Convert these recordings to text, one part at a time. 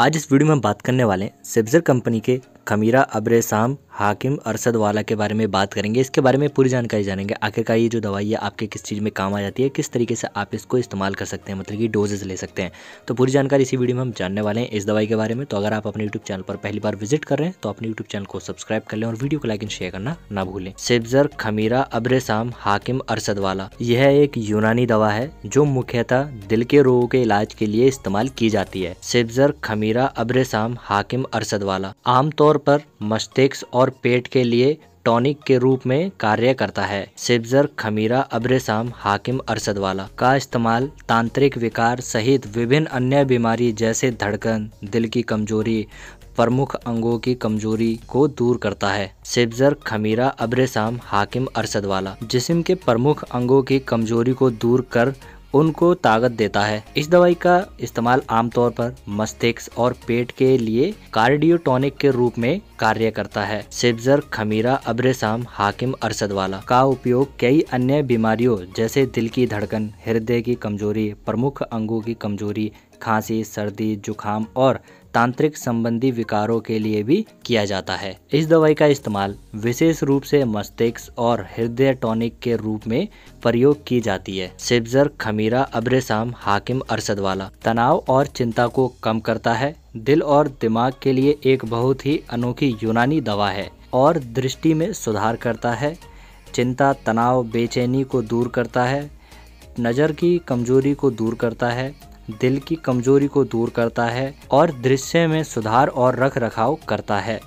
आज इस वीडियो में हम बात करने वाले हैं सेब्जर कंपनी के खमीरा अब्रेसाम हाकिम अरसद वाला के बारे में बात करेंगे इसके बारे में पूरी जानकारी जानेंगे आखिरकार ये जो दवाई है आपके किस चीज़ में काम आ जाती है किस तरीके से आप इसको इस्तेमाल कर सकते हैं मतलब कि डोजेज ले सकते हैं तो पूरी जानकारी इसी वीडियो में हम जानने वाले हैं इस दवाई के बारे में तो अगर आप अपने यूट्यूब चैनल पर पहली बार विजिट कर रहे हैं तो अपने यूट्यूब चैनल को सब्सक्राइब कर लें और वीडियो को लाइक एंड शेयर करना ना भूलें सिब्जर खमीरा अब्रेसाम हाकिम अरसद वाला यह एक यूनानी दवा है जो मुख्यतः दिल के रोगों के इलाज के लिए इस्तेमाल की जाती है सिब्जर खमीरा अब्रेसाम हाकिम अरसद वाला आमतौर पर मस्तिष्क और पेट के लिए टॉनिक के रूप में कार्य करता है सिब्जर खमीरा अब्रेसाम हाकिम वाला का इस्तेमाल तांत्रिक विकार सहित विभिन्न अन्य बीमारी जैसे धड़कन दिल की कमजोरी प्रमुख अंगों की कमजोरी को दूर करता है सिब्जर खमीरा अब्रेसाम हाकिम अरसद वाला जिसम के प्रमुख अंगों की कमजोरी को दूर कर उनको ताकत देता है इस दवाई का इस्तेमाल आमतौर पर मस्तिष्क और पेट के लिए कार्डियोटोनिक के रूप में कार्य करता है सिब्जर खमीरा अब्रेसाम हाकिम अरसद वाला का उपयोग कई अन्य बीमारियों जैसे दिल की धड़कन हृदय की कमजोरी प्रमुख अंगों की कमजोरी खांसी सर्दी जुखाम और तांत्रिक संबंधी विकारों के लिए भी किया जाता है इस दवाई का इस्तेमाल विशेष रूप से मस्तिष्क और हृदय टॉनिक के रूप में प्रयोग की जाती है सिब्जर खमीरा अब्रेसाम हाकिम अरसद वाला तनाव और चिंता को कम करता है दिल और दिमाग के लिए एक बहुत ही अनोखी यूनानी दवा है और दृष्टि में सुधार करता है चिंता तनाव बेचैनी को दूर करता है नज़र की कमजोरी को दूर करता है दिल की कमजोरी को दूर करता है और दृश्य में सुधार और रख रखाव करता है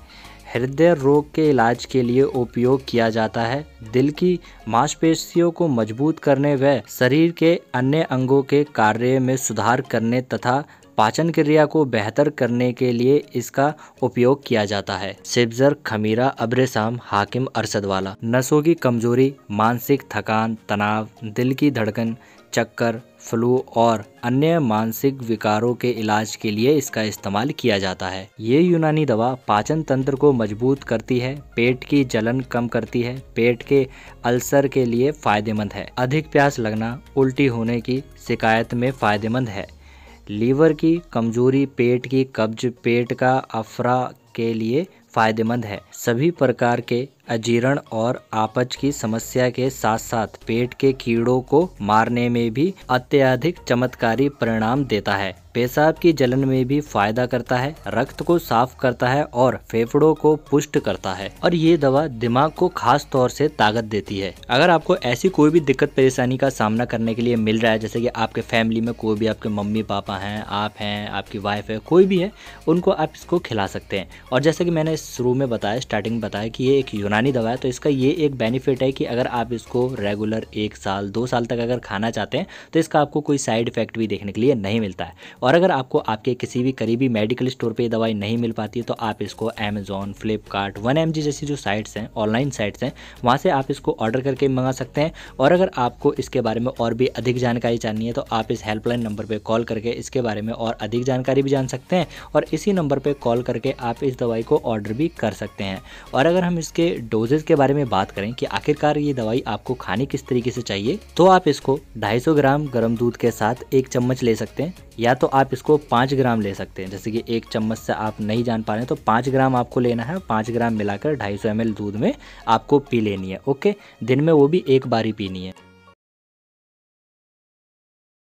हृदय रोग के इलाज के लिए उपयोग किया जाता है दिल की मांसपेशियों को मजबूत करने व शरीर के अन्य अंगों के कार्य में सुधार करने तथा पाचन क्रिया को बेहतर करने के लिए इसका उपयोग किया जाता है सिब्जर खमीरा अब्रेसाम हाकिम अरसद वाला नसों की कमजोरी मानसिक थकान तनाव दिल की धड़कन चक्कर फ्लू और अन्य मानसिक विकारों के इलाज के लिए इसका इस्तेमाल किया जाता है ये यूनानी दवा पाचन तंत्र को मजबूत करती है पेट की जलन कम करती है पेट के अल्सर के लिए फायदेमंद है अधिक प्यास लगना उल्टी होने की शिकायत में फायदेमंद है लीवर की कमजोरी पेट की कब्ज पेट का अफरा के लिए फायदेमंद है सभी प्रकार के अजीर्ण और आपच की समस्या के साथ साथ पेट के कीड़ों को मारने में भी अत्यधिक चमत्कारी परिणाम देता है पेशाब की जलन में भी फायदा करता है रक्त को साफ करता है और फेफड़ों को पुष्ट करता है और ये दवा दिमाग को खास तौर से ताकत देती है अगर आपको ऐसी कोई भी दिक्कत परेशानी का सामना करने के लिए मिल रहा है जैसे कि आपके फैमिली में कोई भी आपके मम्मी पापा हैं आप हैं आपकी वाइफ है कोई भी है उनको आप इसको खिला सकते हैं और जैसे कि मैंने शुरू में बताया स्टार्टिंग में बताया कि ये एक यूनानी पुरानी दवा है तो इसका ये एक बेनिफिट है कि अगर आप इसको रेगुलर एक साल दो साल तक अगर खाना चाहते हैं तो इसका आपको कोई साइड इफेक्ट भी देखने के लिए नहीं मिलता है और अगर आपको आपके किसी भी करीबी मेडिकल स्टोर पर दवाई नहीं मिल पाती है तो आप इसको अमेजोन फ्लिपकार्ट वन एम जैसी जो साइट्स हैं ऑनलाइन साइट्स हैं वहाँ से आप इसको ऑर्डर करके मंगा सकते हैं और अगर आपको इसके बारे में और भी अधिक जानकारी चाहनी है तो आप इस हेल्पलाइन नंबर पर कॉल करके इसके बारे में और अधिक जानकारी भी जान सकते हैं और इसी नंबर पर कॉल करके आप इस दवाई को ऑर्डर भी कर सकते हैं और अगर हम इसके डोजेज के बारे में बात करें कि आखिरकार ये दवाई आपको खाने किस तरीके से चाहिए तो आप इसको 250 ग्राम गर्म दूध के साथ एक चम्मच ले सकते हैं या तो आप इसको पाँच ग्राम ले सकते हैं जैसे कि एक चम्मच से आप नहीं जान पा रहे हैं तो पाँच ग्राम आपको लेना है पाँच ग्राम मिलाकर ढाई सौ दूध में आपको पी लेनी है ओके दिन में वो भी एक बार ही पीनी है